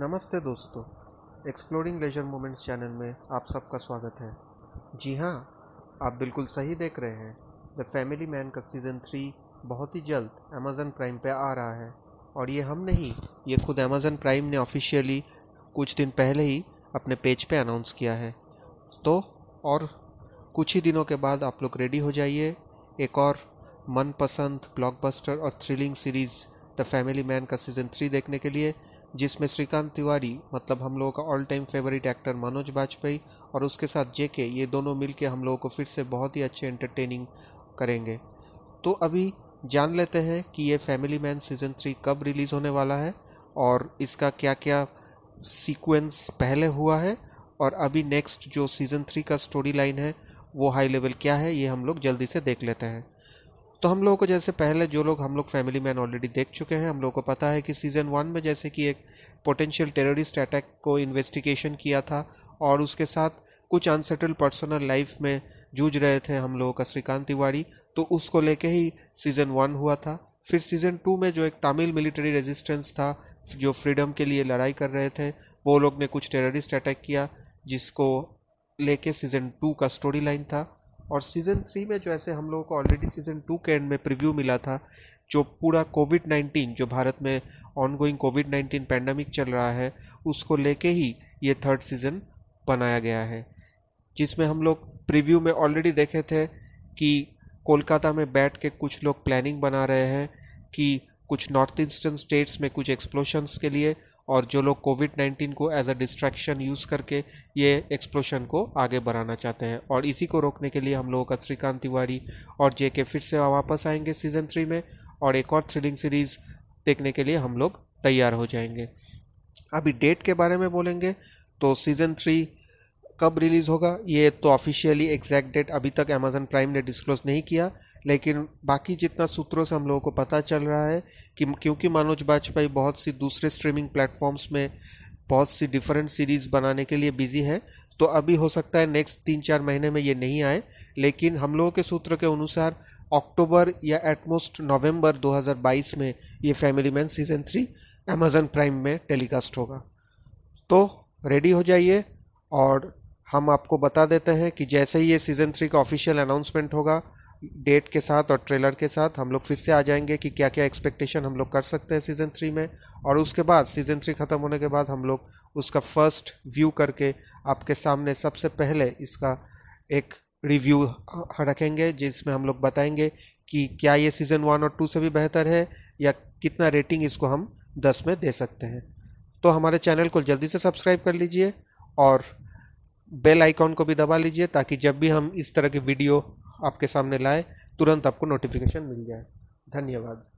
नमस्ते दोस्तों exploring laser moments channel में आप सबका स्वागत है जी हाँ आप बिल्कुल सही देख रहे हैं द फैमिली मैन का सीज़न थ्री बहुत ही जल्द अमेज़न प्राइम पे आ रहा है और ये हम नहीं ये खुद अमेज़न प्राइम ने ऑफिशियली कुछ दिन पहले ही अपने पेज पे अनाउंस किया है तो और कुछ ही दिनों के बाद आप लोग रेडी हो जाइए एक और मनपसंद ब्लॉकबस्टर और thrilling series the Family Man का सीज़न थ्री देखने के लिए जिसमें श्रीकांत तिवारी मतलब हम लोगों का all time favourite actor Manoj Vajpayee और उसके साथ जेके ये दोनों मिलके हम लोगों को फिर से बहुत ही अच्छे एंटरटेनिंग करेंगे तो अभी जान लेते हैं कि ये फैमिली मैन सीज़न थ्री कब रिलीज़ होने वाला है और इसका क्या क्या सीक्वेंस पहले हुआ है और अभी नेक्स्ट जो सीज़न थ्री का स्टोरी लाइन है वो हाई लेवल क्या है ये हम लोग जल्दी से देख लेते हैं तो हम लोगों को जैसे पहले जो लोग हम लोग फैमिली मैन ऑलरेडी देख चुके हैं हम लोगों को पता है कि सीज़न वन में जैसे कि एक पोटेंशियल टेररिस्ट अटैक को इन्वेस्टिगेशन किया था और उसके साथ कुछ अनसेटल्ड पर्सनल लाइफ में जूझ रहे थे हम लोगों का श्रीकांत तिवारी तो उसको लेके ही सीज़न वन हुआ था फिर सीज़न टू में जो एक तमिल मिलिट्री रेजिस्टेंस था जो फ्रीडम के लिए लड़ाई कर रहे थे वो लोग ने कुछ टेररिस्ट अटैक किया जिसको लेके सीज़न टू का स्टोरी लाइन था और सीज़न थ्री में जो ऐसे हम लोगों को ऑलरेडी सीज़न टू के एंड में प्रिव्यू मिला था जो पूरा कोविड नाइन्टीन जो भारत में ऑनगोइंग कोविड नाइन्टीन पैंडमिक चल रहा है उसको लेके ही ये थर्ड सीज़न बनाया गया है जिसमें हम लोग प्रिव्यू में ऑलरेडी देखे थे कि कोलकाता में बैठ के कुछ लोग प्लानिंग बना रहे हैं कि कुछ नॉर्थ ईस्टर्न स्टेट्स में कुछ एक्सप्लोशंस के लिए और जो लोग कोविड 19 को एज अ डिस्ट्रैक्शन यूज़ करके ये एक्सप्लोशन को आगे बढ़ाना चाहते हैं और इसी को रोकने के लिए हम लोगों का श्रीकांत तिवारी और जे के फिर से वापस आएंगे सीज़न थ्री में और एक और थ्रिलिंग सीरीज़ देखने के लिए हम लोग तैयार हो जाएंगे अभी डेट के बारे में बोलेंगे तो सीज़न थ्री कब रिलीज़ होगा ये तो ऑफिशियली एग्जैक्ट डेट अभी तक अमेजन प्राइम ने डिस्क्लोज नहीं किया लेकिन बाकी जितना सूत्रों से हम लोगों को पता चल रहा है कि क्योंकि मनोज बाजपेयी बहुत सी दूसरे स्ट्रीमिंग प्लेटफॉर्म्स में बहुत सी डिफरेंट सीरीज़ बनाने के लिए बिजी हैं तो अभी हो सकता है नेक्स्ट तीन चार महीने में ये नहीं आए लेकिन हम लोगों के सूत्र के अनुसार अक्टूबर या एटमोस्ट नवंबर 2022 में ये Family Man season three Amazon Prime में टेलीकास्ट होगा तो रेडी हो जाइए और हम आपको बता देते हैं कि जैसे ही ये सीज़न थ्री का ऑफिशियल अनाउंसमेंट होगा डेट के साथ और ट्रेलर के साथ हम लोग फिर से आ जाएंगे कि क्या क्या एक्सपेक्टेशन हम लोग कर सकते हैं सीज़न थ्री में और उसके बाद सीज़न थ्री ख़त्म होने के बाद हम लोग उसका फर्स्ट व्यू करके आपके सामने सबसे पहले इसका एक रिव्यू रखेंगे जिसमें हम लोग बताएंगे कि क्या ये सीज़न वन और टू से भी बेहतर है या कितना रेटिंग इसको हम दस में दे सकते हैं तो हमारे चैनल को जल्दी से सब्सक्राइब कर लीजिए और बेल आइकॉन को भी दबा लीजिए ताकि जब भी हम इस तरह की वीडियो आपके सामने लाए तुरंत आपको नोटिफिकेशन मिल जाए धन्यवाद